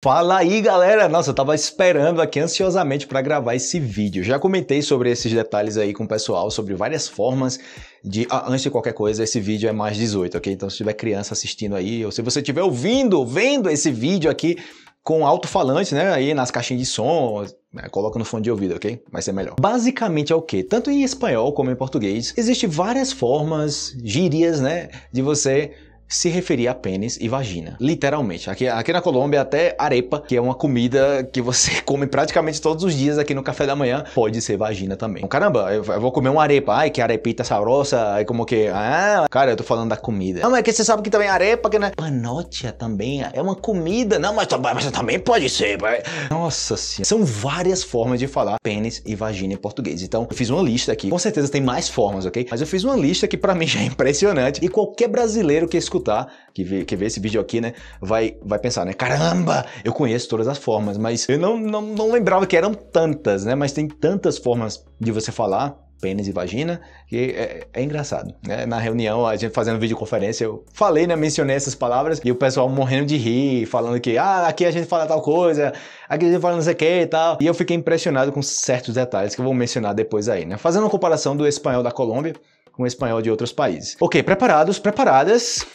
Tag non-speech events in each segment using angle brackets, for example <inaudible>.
Fala aí galera! Nossa, eu tava esperando aqui ansiosamente para gravar esse vídeo. Já comentei sobre esses detalhes aí com o pessoal, sobre várias formas de. Ah, antes de qualquer coisa, esse vídeo é mais 18, ok? Então, se tiver criança assistindo aí, ou se você estiver ouvindo, vendo esse vídeo aqui com alto-falante, né? Aí nas caixinhas de som, né? coloca no fone de ouvido, ok? Vai ser melhor. Basicamente é o que? Tanto em espanhol como em português, existe várias formas, gírias, né? De você se referia a pênis e vagina. Literalmente. Aqui, aqui na Colômbia, até arepa, que é uma comida que você <laughs> come praticamente todos os dias aqui no café da manhã, pode ser vagina também. Então, caramba, eu, eu vou comer uma arepa. Ai, que arepita sabrosa. Aí, como que. Ah, cara, eu tô falando da comida. Não, mas é que você sabe que também arepa, que né? Panótia também é uma comida. Não, mas, mas também pode ser. Mas... Nossa senhora. São várias formas de falar pênis e vagina em português. Então, eu fiz uma lista aqui. Com certeza tem mais formas, ok? Mas eu fiz uma lista que para mim <laughs> já é impressionante. E qualquer brasileiro que escuta escutar, que vê, que vê esse vídeo aqui, né, vai, vai pensar, né, caramba, eu conheço todas as formas, mas eu não, não, não lembrava que eram tantas, né, mas tem tantas formas de você falar, pênis e vagina, que é, é, é engraçado. Né? Na reunião, a gente fazendo videoconferência, eu falei, né, mencionei essas palavras, e o pessoal morrendo de rir, falando que, ah, aqui a gente fala tal coisa, aqui a gente fala não sei o que e tal. E eu fiquei impressionado com certos detalhes que eu vou mencionar depois aí, né? Fazendo uma comparação do espanhol da Colômbia, com espanhol de outros países. Ok, preparados, preparadas?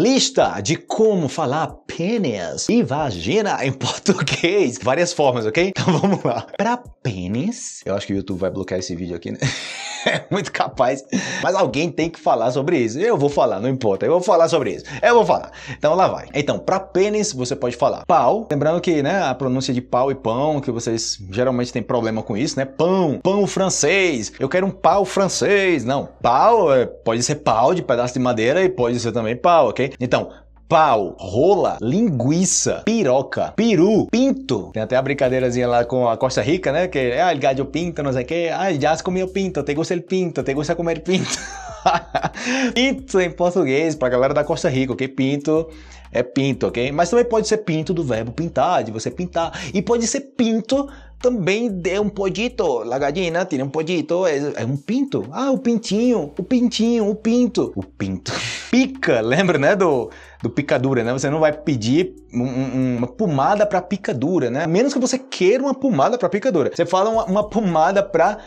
Lista de como falar pênis e vagina em <laughs> português. Várias formas, ok? Então vamos lá. Para pênis, eu acho que o YouTube vai bloquear esse vídeo aqui, né? <laughs> <laughs> é muito capaz. Mas alguém tem que falar sobre isso. Eu vou falar, não importa. Eu vou falar sobre isso. Eu vou falar. Então lá vai. Então, para pênis, você pode falar pau. Lembrando que, né, a pronúncia de pau e pão, que vocês geralmente têm problema com isso, né? Pão, pão francês. Eu quero um pau francês. Não, pau é, pode ser pau de pedaço de madeira e pode ser também pau, ok? Então, pau, rola, linguiça, piroca, peru, pinto. Tem até a brincadeirazinha lá com a Costa Rica, né? Que ah, el gallo pinto, não sei o que. Ah, já se comeu pinto, te gusta el pinto, te gusta comer pinto. <laughs> pinto em português, pra galera da Costa Rica, ok? É pinto é pinto, ok? Mas também pode ser pinto do verbo pintar, de você pintar. E pode ser pinto também de um podito. Lagadinha, tira um podito, é, é um pinto. Ah, o pintinho, o pintinho, o pinto. O pinto. <laughs> Pica, lembra, né, do, do picadura, né? Você não vai pedir um, um, uma pomada para picadura, né? A menos que você queira uma pomada para picadura. Você fala uma, uma pomada para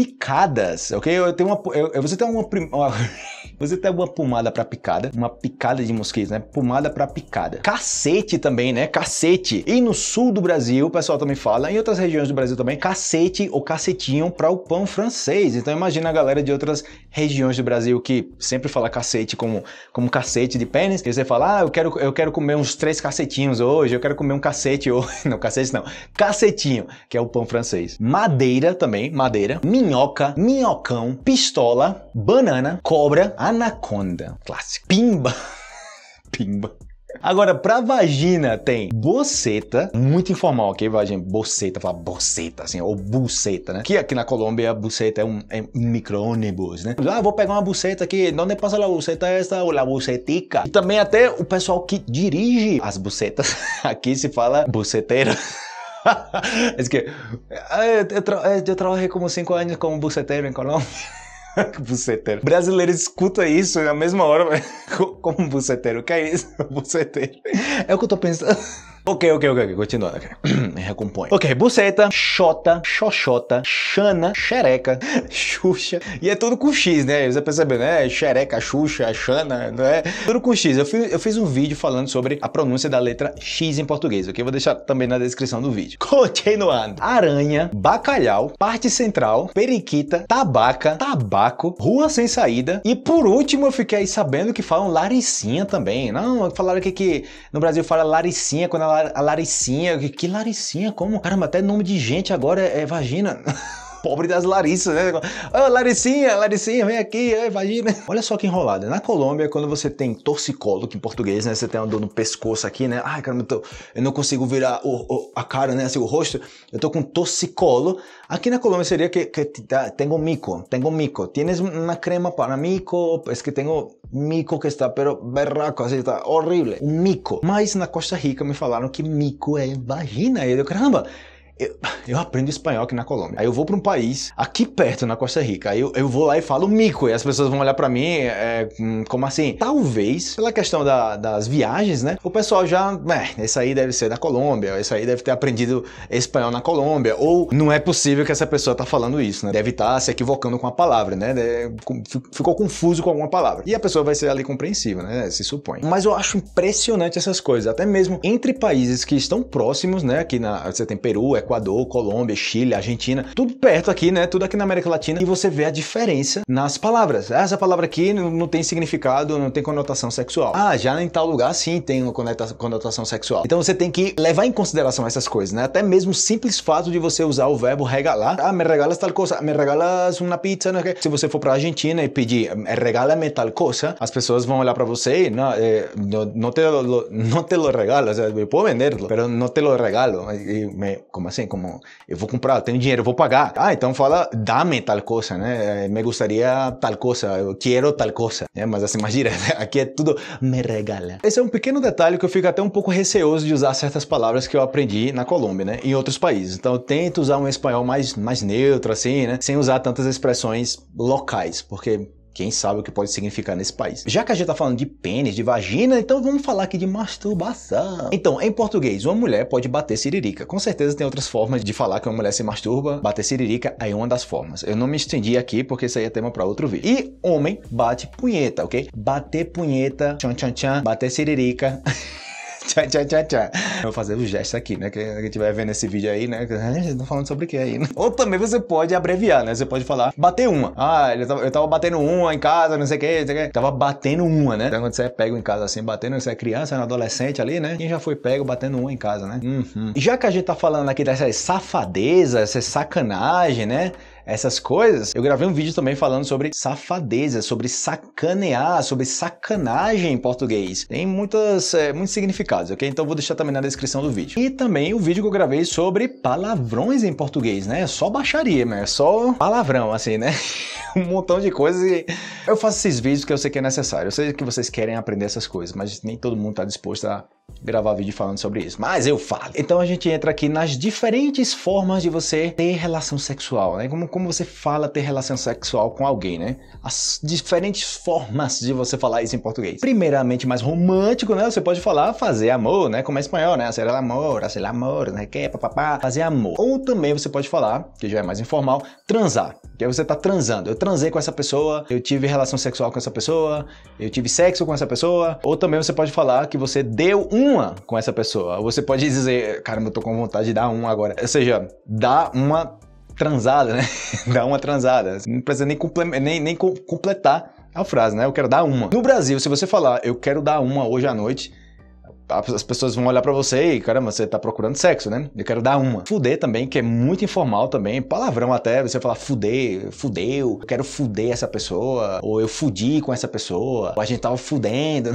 picadas, ok? Eu tenho uma, eu, eu, você tem uma, uma <laughs> você tem uma pomada para picada, uma picada de mosquitos, né? Pomada para picada. Cacete também, né? Cacete. E no sul do Brasil, o pessoal também fala, em outras regiões do Brasil também, cacete ou cacetinho para o pão francês. Então imagina a galera de outras regiões do Brasil que sempre fala cacete como, como cacete de pênis, e você fala, ah, eu quero, eu quero comer uns três cacetinhos hoje, eu quero comer um cacete <laughs> hoje. Não, cacete não. Cacetinho, que é o pão francês. Madeira também, madeira. Minha minhoca, minhocão, pistola, banana, cobra, anaconda. Clássico. Pimba. <laughs> Pimba. Agora, pra vagina tem boceta, muito informal, ok, vagina? Boceta, fala boceta, assim, ou buceta, né? Que aqui na Colômbia, a buceta é um, é um micro-ônibus, né? Ah, vou pegar uma buceta aqui, onde passa a buceta essa, ou a bucetica. E também até o pessoal que dirige as bucetas, <laughs> aqui se fala buceteiro. <laughs> es que eu, eh, eh, trabalhei como cinco anos como buceteiro em Colômbia. <laughs> buceteiro. Brasileiro escuta isso na mesma hora, <laughs> como um buceteiro. O que é isso? Buceteiro. É o que eu tô pensando. Ok, ok, ok, continuando, ok. <clears throat> Recompõe. Ok, buceta, xota, xoxota, xana, xereca, <laughs> xuxa. E é tudo com X, né? Você tá percebeu, né? Xereca, xuxa, xana, né? Tudo com X. Eu fiz, eu fiz um vídeo falando sobre a pronúncia da letra X em português, ok? vou deixar também na descrição do vídeo. <laughs> Continuando. Aranha, bacalhau, parte central, periquita, tabaca, tabaco, rua sem saída. E por último, eu fiquei sabendo que falam laricinha também. Não, falaram que, que no Brasil fala laricinha quando ela a Laricinha. Que Laricinha? Como? Caramba, até nome de gente agora é, é vagina. <laughs> pobre das Larissas, né? Oh, Laricinha, Laricinha, vem aqui, imagina. Olha só que enrolada. Na Colômbia, quando você tem torcicolo, que em português, né? Você tem uma dor no pescoço aqui, né? Ai, cara, eu não consigo virar o, o, a cara, né? Assim, o rosto. Eu tô com torcicolo. Aqui na Colômbia seria que, que tá, tenho mico, tenho mico. Tienes uma crema para mico, es que tenho mico que está, pero berraco, assim, está horrível. Um mico. Mas na Costa Rica me falaram que mico é vagina. E eu, caramba, eu, eu, aprendo espanhol aqui na Colômbia. Aí eu vou para um país aqui perto, na Costa Rica. Aí eu, eu vou lá e falo mico. E as pessoas vão olhar para mim, é, hum, como assim? Talvez, pela questão da, das viagens, né? O pessoal já, é, esse aí deve ser da Colômbia, esse aí deve ter aprendido espanhol na Colômbia. Ou não é possível que essa pessoa tá falando isso, né? Deve estar tá se equivocando com a palavra, né? Ficou confuso com alguma palavra. E a pessoa vai ser ali compreensiva, né? Se supõe. Mas eu acho impressionante essas coisas, até mesmo entre países que estão próximos, né? Aqui na, você tem Peru, Equador, é Equador, Colômbia, Chile, Argentina, tudo perto aqui, né? Tudo aqui na América Latina e você vê a diferença nas palavras. Essa palavra aqui não tem significado, não tem conotação sexual. Ah, já em tal lugar sim tem uma conotação sexual. Então você tem que levar em consideração essas coisas, né? Até mesmo o simples fato de você usar o verbo regalar. Ah, me regalas tal coisa, me regalas uma pizza, né? Se você for para Argentina e pedir eh, regala-me tal coisa, as pessoas vão olhar para você e não, eh, não, não, te lo, não te lo regalo, o sea, venderlo, mas não te lo regalo. E, me, como assim? assim, como eu vou comprar, tenho dinheiro, eu vou pagar. Ah, então fala, dá-me tal coisa, né? Eh, me gostaria tal coisa, eu quero tal coisa. É, né? mas assim, <laughs> imagina, né? aqui é tudo me regala. Esse é um pequeno detalhe que eu fico até um pouco receoso de usar certas palavras que eu aprendi na Colômbia, né? Em outros países. Então eu tento usar um espanhol mais, mais neutro, assim, né? Sem usar tantas expressões locais, porque quem sabe o que pode significar nesse país. Já que a gente tá falando de pênis, de vagina, então vamos falar aqui de masturbação. Então, em português, uma mulher pode bater siririca. Com certeza tem outras formas de falar que uma mulher se masturba. Bater siririca é uma das formas. Eu não me estendi aqui porque isso aí é tema para outro vídeo. E homem bate punheta, ok? Bater punheta, tchan tchan tchan, bater siririca. <laughs> tchá, tchá, tchá, tchá. Eu vou fazer o um gesto aqui, né? Quem estiver vendo esse vídeo aí, né? <laughs> Estão falando sobre o que aí, né? Ou também você pode abreviar, né? Você pode falar, bater uma. Ah, eu tava, eu tava batendo uma em casa, não sei o que, não sei o que. Tava batendo uma, né? Então quando você é pego em casa assim, batendo, você é criança, é um adolescente ali, né? Quem já foi pego batendo uma em casa, né? Uhum. Já que a gente tá falando aqui dessa safadeza essa sacanagem, né? essas coisas, eu gravei um vídeo também falando sobre safadeza, sobre sacanear, sobre sacanagem em português. Tem muitas, é, muitos significados, ok? Então vou deixar também na descrição do vídeo. E também o vídeo que eu gravei sobre palavrões em português, né? É só baixaria, né? É só palavrão, assim, né? <laughs> um montão de coisas e eu faço esses vídeos que eu sei que é necessário. Eu sei que vocês querem aprender essas coisas, mas nem todo mundo está disposto a gravar vídeo falando sobre isso, mas eu falo. Então a gente entra aqui nas diferentes formas de você ter relação sexual, né? Como, como como você fala ter relação sexual com alguém, né? As diferentes formas de você falar isso em português. Primeiramente, mais romântico, né? Você pode falar fazer amor, né? Como é espanhol, né? Hacer el amor, hacer el amor, né? Que, papapá, fazer amor. Ou também você pode falar, que já é mais informal, transar. Que aí você tá transando. Eu transei com essa pessoa, eu tive relação sexual com essa pessoa, eu tive sexo com essa pessoa. Ou também você pode falar que você deu uma com essa pessoa. você pode dizer, caramba, eu tô com vontade de dar uma agora. Ou seja, dá uma transada, né? <laughs> Dá uma transada. Não precisa nem, nem, nem co completar a frase, né? Eu quero dar uma. No Brasil, se você falar, eu quero dar uma hoje à noite, as pessoas vão olhar para você e, caramba, você tá procurando sexo, né? Eu quero dar uma. Fuder também, que é muito informal também, palavrão até, você falar fuder, fudeu, eu quero fuder essa pessoa, ou eu fudi com essa pessoa, ou a gente tava fudendo.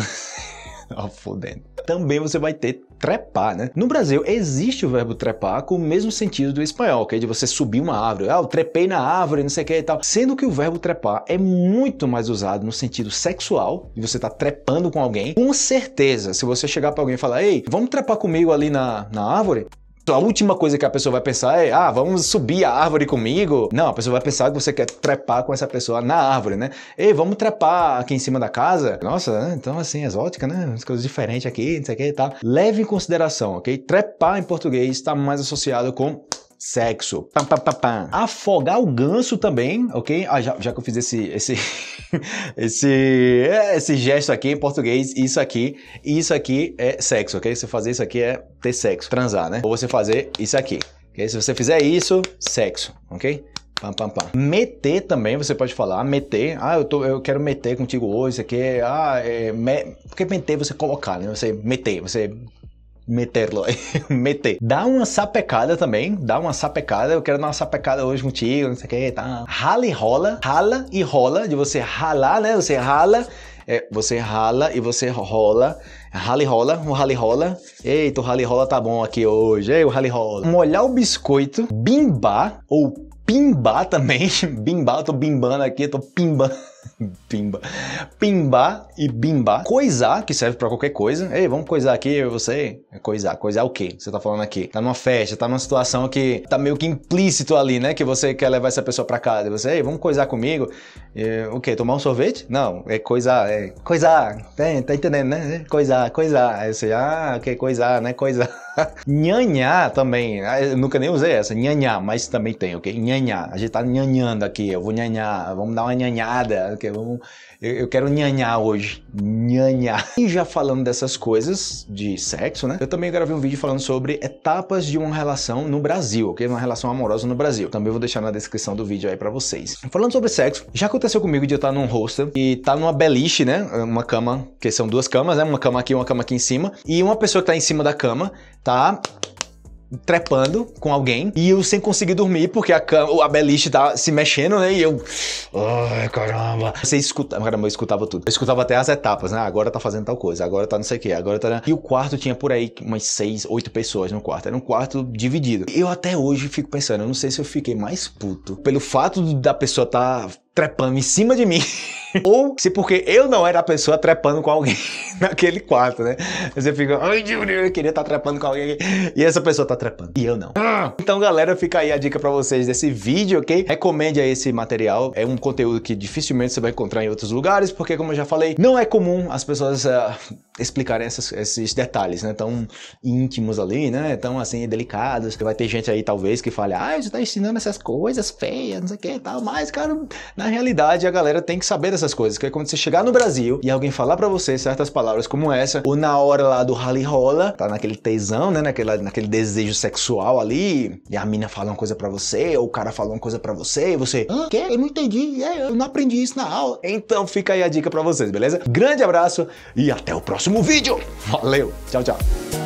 Ó, <laughs> fudendo também você vai ter trepar, né? No Brasil existe o verbo trepar com o mesmo sentido do espanhol, que é de você subir uma árvore. Ah, eu trepei na árvore, não sei o que e tal. Sendo que o verbo trepar é muito mais usado no sentido sexual, de você tá trepando com alguém. Com certeza, se você chegar para alguém e falar, ei, vamos trepar comigo ali na, na árvore, então, a última coisa que a pessoa vai pensar é: ah, vamos subir a árvore comigo? Não, a pessoa vai pensar que você quer trepar com essa pessoa na árvore, né? Ei, vamos trepar aqui em cima da casa? Nossa, né? então assim, exótica, né? Umas coisas diferentes aqui, não sei o que e tal. Leve em consideração, ok? Trepar em português está mais associado com sexo. Pam, pam, pam, pam. Afogar o ganso também, ok? Ah, já, já que eu fiz esse, esse, <laughs> esse, esse gesto aqui em português, isso aqui, isso aqui é sexo, ok? Você fazer isso aqui é ter sexo, transar, né? Ou você fazer isso aqui, ok? Se você fizer isso, sexo, ok? Pam, pam, pam. Meter também, você pode falar, meter. Ah, eu, tô, eu quero meter contigo hoje, isso aqui é, Ah, é me... Porque meter é você colocar, né? Você meter, você meterlo aí, <laughs> meter. Dá uma sapecada também, dá uma sapecada, eu quero dar uma sapecada hoje contigo, não sei o que, tá. Rala e rola, rala e rola, de você ralar, né, você rala, é, você rala e você rola, rala e rola, um rala e rola, eita, o rala e rola tá bom aqui hoje, ei, o rala e rola. Molhar o biscoito, bimbar ou pimbar também, <laughs> bimbar, eu tô bimbando aqui, eu tô pimbando. <laughs> Pimba. Pimba e bimba Coisar, que serve para qualquer coisa. Ei, vamos coisar aqui, você. É coisar. Coisar o quê? Você tá falando aqui. Tá numa festa, tá numa situação que tá meio que implícito ali, né? Que você quer levar essa pessoa para casa. e Você, ei, vamos coisar comigo. E, o quê? Tomar um sorvete? Não, é coisar. É coisar. tá, tá entendendo, né? É coisar, coisar. Aí você, ah, ok, coisar, né? Coisar. <laughs> nhanhá também. Ah, eu nunca nem usei essa. Nhanhá, mas também tem, ok? Nhanhá. A gente tá nhanhando aqui. Eu vou nhanhar. Vamos dar uma nhanhada ligado? Que é, vamos, eu, eu quero nhanhar hoje. Nhanhar. E já falando dessas coisas de sexo, né? Eu também gravei um vídeo falando sobre etapas de uma relação no Brasil, ok? Uma relação amorosa no Brasil. Também vou deixar na descrição do vídeo aí pra vocês. Falando sobre sexo, já aconteceu comigo de eu estar tá num hostel e estar tá numa beliche, né? Uma cama, que são duas camas, né? Uma cama aqui, uma cama aqui em cima. E uma pessoa que tá em cima da cama tá trepando com alguém e eu sem conseguir dormir porque a, cama, a beliche tá se mexendo, né? E eu, ai caramba. Você escuta, caramba, eu escutava tudo. Eu escutava até as etapas, né? Agora tá fazendo tal coisa, agora tá não sei o que, agora tá. Né? E o quarto tinha por aí umas seis, oito pessoas no quarto. Era um quarto dividido. Eu até hoje fico pensando, eu não sei se eu fiquei mais puto pelo fato da pessoa tá trepando em cima de mim. <laughs> Ou se porque eu não era a pessoa trepando com alguém <laughs> naquele quarto, né? Você fica, ai, eu queria estar tá trepando com alguém. E essa pessoa tá trepando. E eu não. Ah. Então, galera, fica aí a dica pra vocês desse vídeo, ok? Recomende aí esse material. É um conteúdo que dificilmente você vai encontrar em outros lugares, porque, como eu já falei, não é comum as pessoas uh, explicarem essas, esses detalhes, né? Tão íntimos ali, né? Tão assim, delicados. Vai ter gente aí, talvez, que fale, ah, você tá ensinando essas coisas feias, não sei o que e tal. Mas, cara, na realidade, a galera tem que saber dessas essas coisas, que é quando você chegar no Brasil e alguém falar para você certas palavras como essa, ou na hora lá do rally rola, tá naquele tesão, né, naquele, naquele desejo sexual ali, e a mina fala uma coisa para você, ou o cara fala uma coisa para você, e você, ah, que? Eu não entendi, é, eu não aprendi isso na aula. Então fica aí a dica para vocês, beleza? Grande abraço e até o próximo vídeo. Valeu, tchau, tchau.